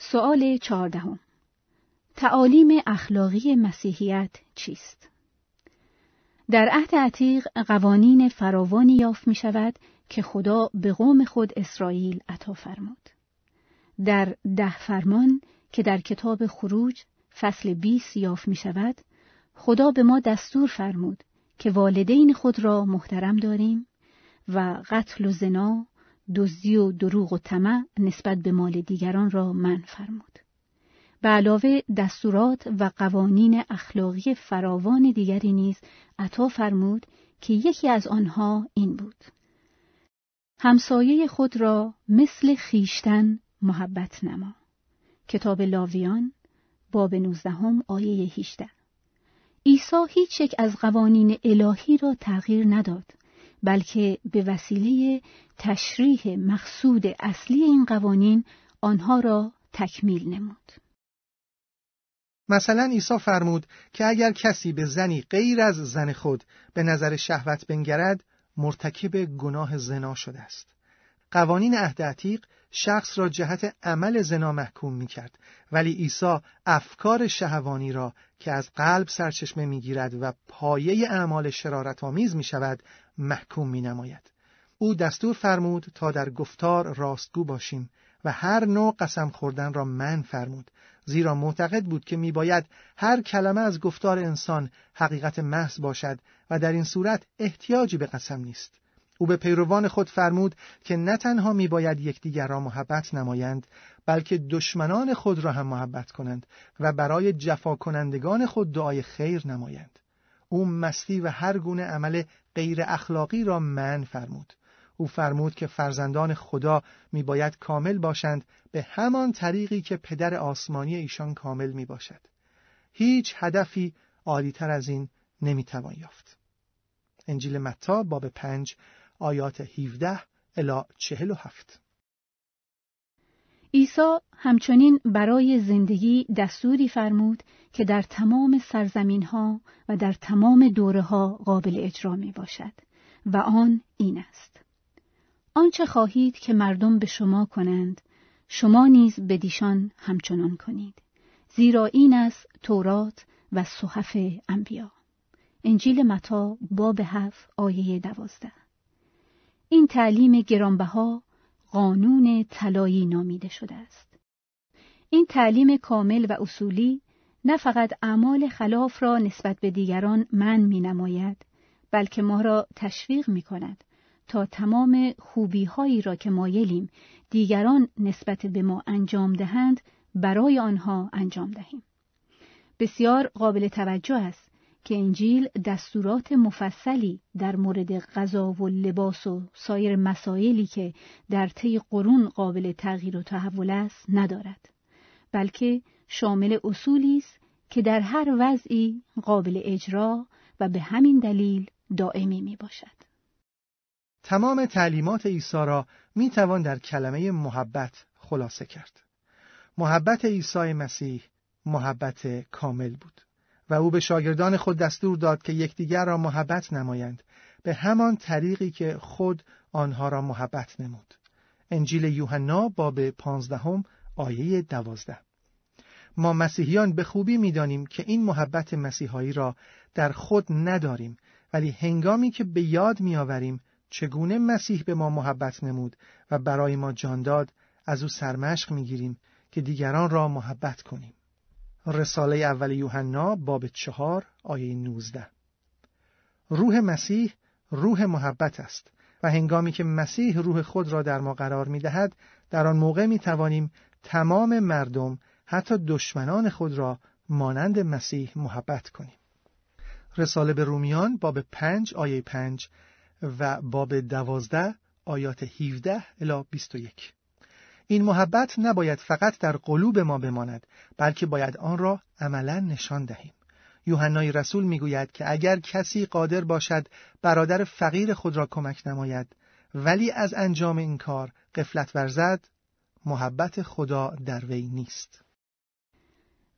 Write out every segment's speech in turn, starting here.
سوال چهاردهم تعالیم اخلاقی مسیحیت چیست؟ در عهد عتیق قوانین فراوانی یافت می شود که خدا به قوم خود اسرائیل عطا فرمود. در ده فرمان که در کتاب خروج فصل 20 یافت می شود، خدا به ما دستور فرمود که والدین خود را محترم داریم و قتل و زنا دزدی و دروغ و طمع نسبت به مال دیگران را من فرمود. به علاوه دستورات و قوانین اخلاقی فراوان دیگری نیز عطا فرمود که یکی از آنها این بود همسایه خود را مثل خیشتن محبت نما کتاب لاویان باب 19 آیه 18 عیسی هیچ از قوانین الهی را تغییر نداد بلکه به وسیله تشریح مقصود اصلی این قوانین آنها را تکمیل نمود. مثلا عیسی فرمود که اگر کسی به زنی غیر از زن خود به نظر شهوت بنگرد مرتکب گناه زنا شده است. قوانین عهد عتیق شخص را جهت عمل زنا محکوم می کرد ولی عیسی افکار شهوانی را که از قلب سرچشمه می گیرد و پایه اعمال شرارت آمیز می شود محکوم می نماید. او دستور فرمود تا در گفتار راستگو باشیم و هر نوع قسم خوردن را من فرمود زیرا معتقد بود که باید هر کلمه از گفتار انسان حقیقت محض باشد و در این صورت احتیاجی به قسم نیست او به پیروان خود فرمود که نه تنها می باید یکدیگر را محبت نمایند بلکه دشمنان خود را هم محبت کنند و برای جفا کنندگان خود دعای خیر نمایند او مستی و هر گونه عمل غیر اخلاقی را من فرمود او فرمود که فرزندان خدا می باید کامل باشند به همان طریقی که پدر آسمانی ایشان کامل می باشد هیچ هدفی عالیتر از این نمی توان یافت انجیل متا باب پنج آیات 17 الا 47 عیسی همچنین برای زندگی دستوری فرمود که در تمام سرزمین ها و در تمام دوره ها قابل اجرا می باشد و آن این است آنچه خواهید که مردم به شما کنند شما نیز به دیشان همچنان کنید زیرا این است تورات و صحف انبیا انجیل متا باب هفت آیه دوازده این تعلیم گرانبها قانون طلایی نامیده شده است. این تعلیم کامل و اصولی نه فقط اعمال خلاف را نسبت به دیگران من می نماید بلکه ما را تشویق می کند تا تمام خوبی هایی را که مایلیم دیگران نسبت به ما انجام دهند برای آنها انجام دهیم. بسیار قابل توجه است که انجیل دستورات مفصلی در مورد غذا و لباس و سایر مسائلی که در طی قرون قابل تغییر و تحول است ندارد بلکه شامل اصولی است که در هر وضعی قابل اجرا و به همین دلیل دائمی می باشد. تمام تعلیمات عیسی را می توان در کلمه محبت خلاصه کرد. محبت عیسی مسیح محبت کامل بود. و او به شاگردان خود دستور داد که یکدیگر را محبت نمایند به همان طریقی که خود آنها را محبت نمود انجیل یوحنا باب پانزدهم آیه دوازده ما مسیحیان به خوبی میدانیم که این محبت مسیحایی را در خود نداریم ولی هنگامی که به یاد میآوریم چگونه مسیح به ما محبت نمود و برای ما جان داد از او سرمشق میگیریم که دیگران را محبت کنیم رساله اول یوحنا باب چهار آیه 19 روح مسیح روح محبت است و هنگامی که مسیح روح خود را در ما قرار می دهد در آن موقع می توانیم تمام مردم حتی دشمنان خود را مانند مسیح محبت کنیم رساله به رومیان باب پنج آیه پنج و باب دوازده آیات بیست و یک این محبت نباید فقط در قلوب ما بماند بلکه باید آن را عملا نشان دهیم یوحنای رسول میگوید که اگر کسی قادر باشد برادر فقیر خود را کمک نماید ولی از انجام این کار قفلت ورزد محبت خدا در وی نیست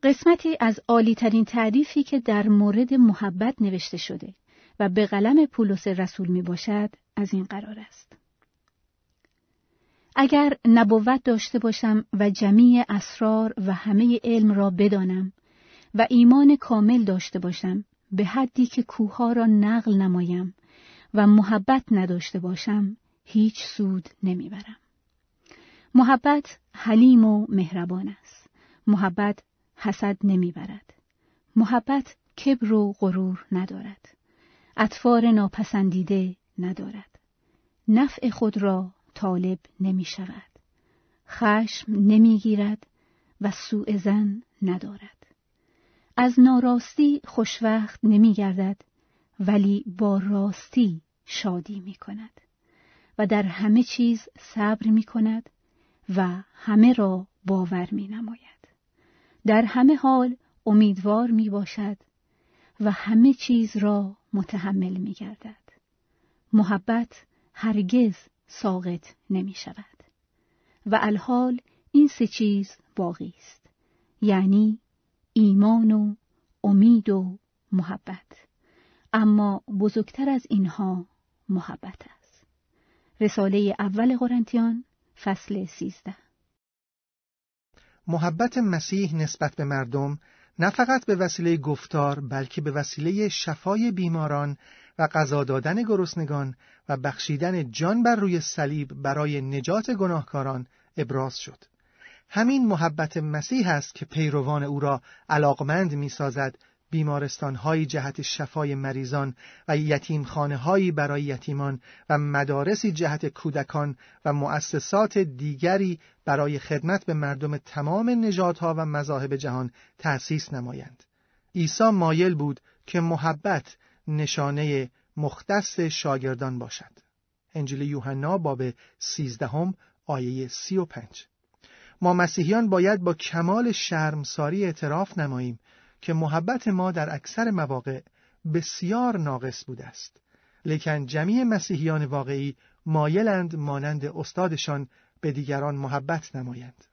قسمتی از عالی ترین تعریفی که در مورد محبت نوشته شده و به قلم پولس رسول می باشد از این قرار است اگر نبوت داشته باشم و جمیع اسرار و همه علم را بدانم و ایمان کامل داشته باشم به حدی که کوها را نقل نمایم و محبت نداشته باشم هیچ سود نمیبرم محبت حلیم و مهربان است محبت حسد نمیبرد محبت کبر و غرور ندارد اطفار ناپسندیده ندارد نفع خود را طالب نمی شود. خشم نمیگیرد و سوء زن ندارد. از ناراستی خوشوقت نمیگردد ولی با راستی شادی می کند و در همه چیز صبر می کند و همه را باور می نماید. در همه حال امیدوار می باشد و همه چیز را متحمل می محبت هرگز ساقط نمی و الحال این سه چیز باقی است یعنی ایمان و امید و محبت اما بزرگتر از اینها محبت است رساله اول قرنتیان فصل سیزده محبت مسیح نسبت به مردم نه فقط به وسیله گفتار بلکه به وسیله شفای بیماران و غذا دادن گرسنگان و بخشیدن جان بر روی صلیب برای نجات گناهکاران ابراز شد. همین محبت مسیح است که پیروان او را علاقمند می سازد بیمارستانهایی جهت شفای مریضان و هایی برای یتیمان و مدارسی جهت کودکان و مؤسسات دیگری برای خدمت به مردم تمام نژادها و مذاهب جهان تأسیس نمایند. عیسی مایل بود که محبت نشانه مختص شاگردان باشد. انجیل یوحنا باب 13، آیه 35 ما مسیحیان باید با کمال شرمساری اعتراف نماییم که محبت ما در اکثر مواقع بسیار ناقص بوده است. لیکن جمیع مسیحیان واقعی مایلند مانند استادشان به دیگران محبت نمایند.